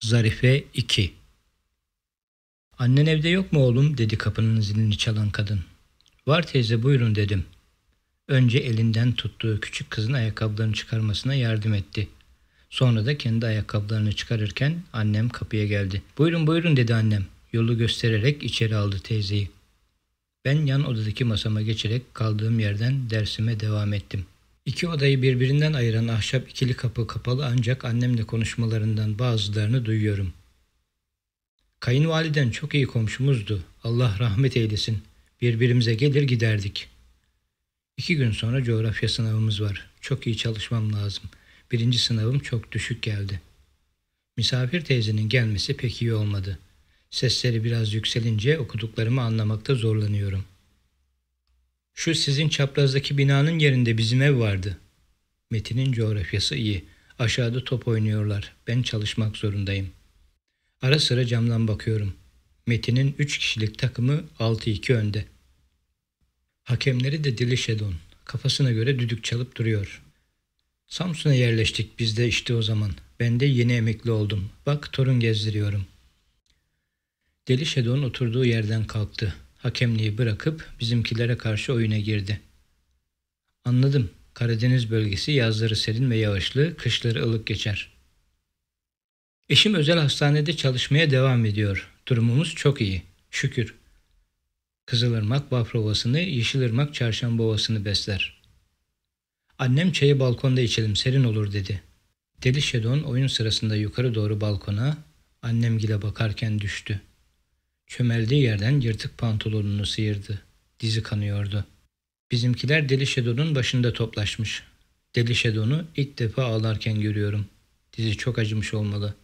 Zarife 2 Annen evde yok mu oğlum dedi kapının zilini çalan kadın. Var teyze buyurun dedim. Önce elinden tuttuğu küçük kızın ayakkabılarını çıkarmasına yardım etti. Sonra da kendi ayakkabılarını çıkarırken annem kapıya geldi. Buyurun buyurun dedi annem. Yolu göstererek içeri aldı teyzeyi. Ben yan odadaki masama geçerek kaldığım yerden dersime devam ettim.'' İki odayı birbirinden ayıran ahşap ikili kapı kapalı ancak annemle konuşmalarından bazılarını duyuyorum. Kayınvaliden çok iyi komşumuzdu. Allah rahmet eylesin. Birbirimize gelir giderdik. İki gün sonra coğrafya sınavımız var. Çok iyi çalışmam lazım. Birinci sınavım çok düşük geldi. Misafir teyzenin gelmesi pek iyi olmadı. Sesleri biraz yükselince okuduklarımı anlamakta zorlanıyorum. Şu sizin çaprazdaki binanın yerinde bizim ev vardı. Metin'in coğrafyası iyi. Aşağıda top oynuyorlar. Ben çalışmak zorundayım. Ara sıra camdan bakıyorum. Metin'in üç kişilik takımı 6-2 önde. Hakemleri de dili şedon. Kafasına göre düdük çalıp duruyor. Samsun'a yerleştik biz de işte o zaman. Ben de yeni emekli oldum. Bak torun gezdiriyorum. Deli Şedon oturduğu yerden kalktı hakemliği bırakıp bizimkilere karşı oyuna girdi. Anladım. Karadeniz bölgesi yazları serin ve yağışlı, kışları ılık geçer. Eşim özel hastanede çalışmaya devam ediyor. Durumumuz çok iyi. Şükür. Kızılırmak Bafrovasını, Yeşilırmak Çarşamba besler. Annem çayı balkonda içelim serin olur dedi. Deli Şedon oyun sırasında yukarı doğru balkona annemgile bakarken düştü. Çömeldiği yerden yırtık pantolonunu sıyırdı. Dizi kanıyordu. Bizimkiler Deli Şedon'un başında toplaşmış. Deli Şedon'u ilk defa ağlarken görüyorum. Dizi çok acımış olmalı.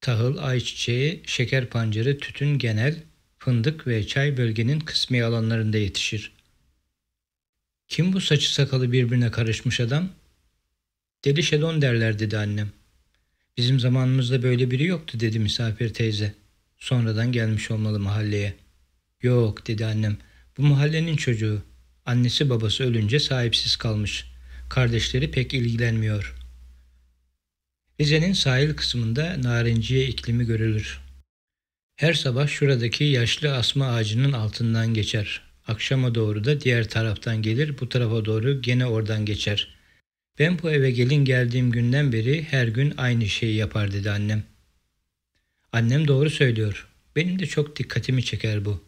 Tahıl, ayçiçeği, şeker pancarı, tütün genel, fındık ve çay bölgenin kısmi alanlarında yetişir. Kim bu saçı sakalı birbirine karışmış adam? Deli Şedon derler dedi annem. Bizim zamanımızda böyle biri yoktu dedi misafir teyze. Sonradan gelmiş olmalı mahalleye. Yok dedi annem. Bu mahallenin çocuğu. Annesi babası ölünce sahipsiz kalmış. Kardeşleri pek ilgilenmiyor. Rize'nin sahil kısmında narinciye iklimi görülür. Her sabah şuradaki yaşlı asma ağacının altından geçer. Akşama doğru da diğer taraftan gelir, bu tarafa doğru gene oradan geçer. Ben bu eve gelin geldiğim günden beri her gün aynı şeyi yapar dedi annem. Annem doğru söylüyor. Benim de çok dikkatimi çeker bu.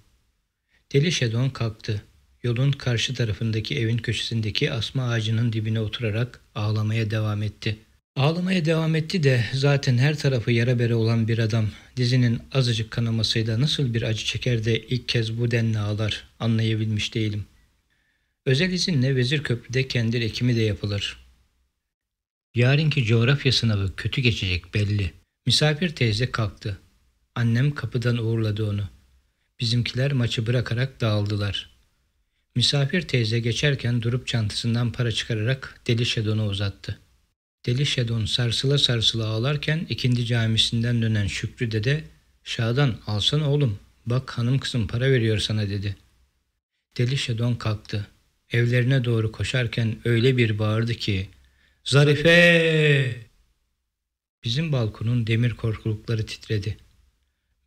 Deli Şedon kalktı. Yolun karşı tarafındaki evin köşesindeki asma ağacının dibine oturarak ağlamaya devam etti. Ağlamaya devam etti de zaten her tarafı yara bere olan bir adam dizinin azıcık kanamasıyla nasıl bir acı çeker de ilk kez bu denli ağlar anlayabilmiş değilim. Özel izinle vezir köprüde kendir ekimi de yapılır. Yarınki coğrafya sınavı kötü geçecek belli. Misafir teyze kalktı. Annem kapıdan uğurladı onu. Bizimkiler maçı bırakarak dağıldılar. Misafir teyze geçerken durup çantasından para çıkararak Deli Şedon'a uzattı. Deli Şedon sarsıla sarsıla ağlarken ikindi camisinden dönen Şükrü dede Şadan alsana oğlum bak hanım kızım para veriyor sana dedi. Deli Şedon kalktı. Evlerine doğru koşarken öyle bir bağırdı ki Zarife! Bizim balkonun demir korkulukları titredi.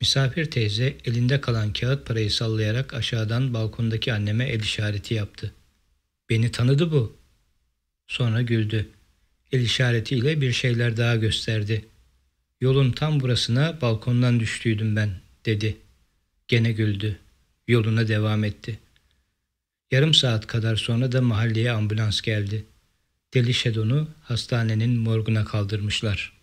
Misafir teyze elinde kalan kağıt parayı sallayarak aşağıdan balkondaki anneme el işareti yaptı. Beni tanıdı bu. Sonra güldü. El işaretiyle bir şeyler daha gösterdi. Yolun tam burasına balkondan düştüydüm ben dedi. Gene güldü. Yoluna devam etti. Yarım saat kadar sonra da mahalleye ambulans geldi. Deli Şedon'u hastanenin morguna kaldırmışlar.''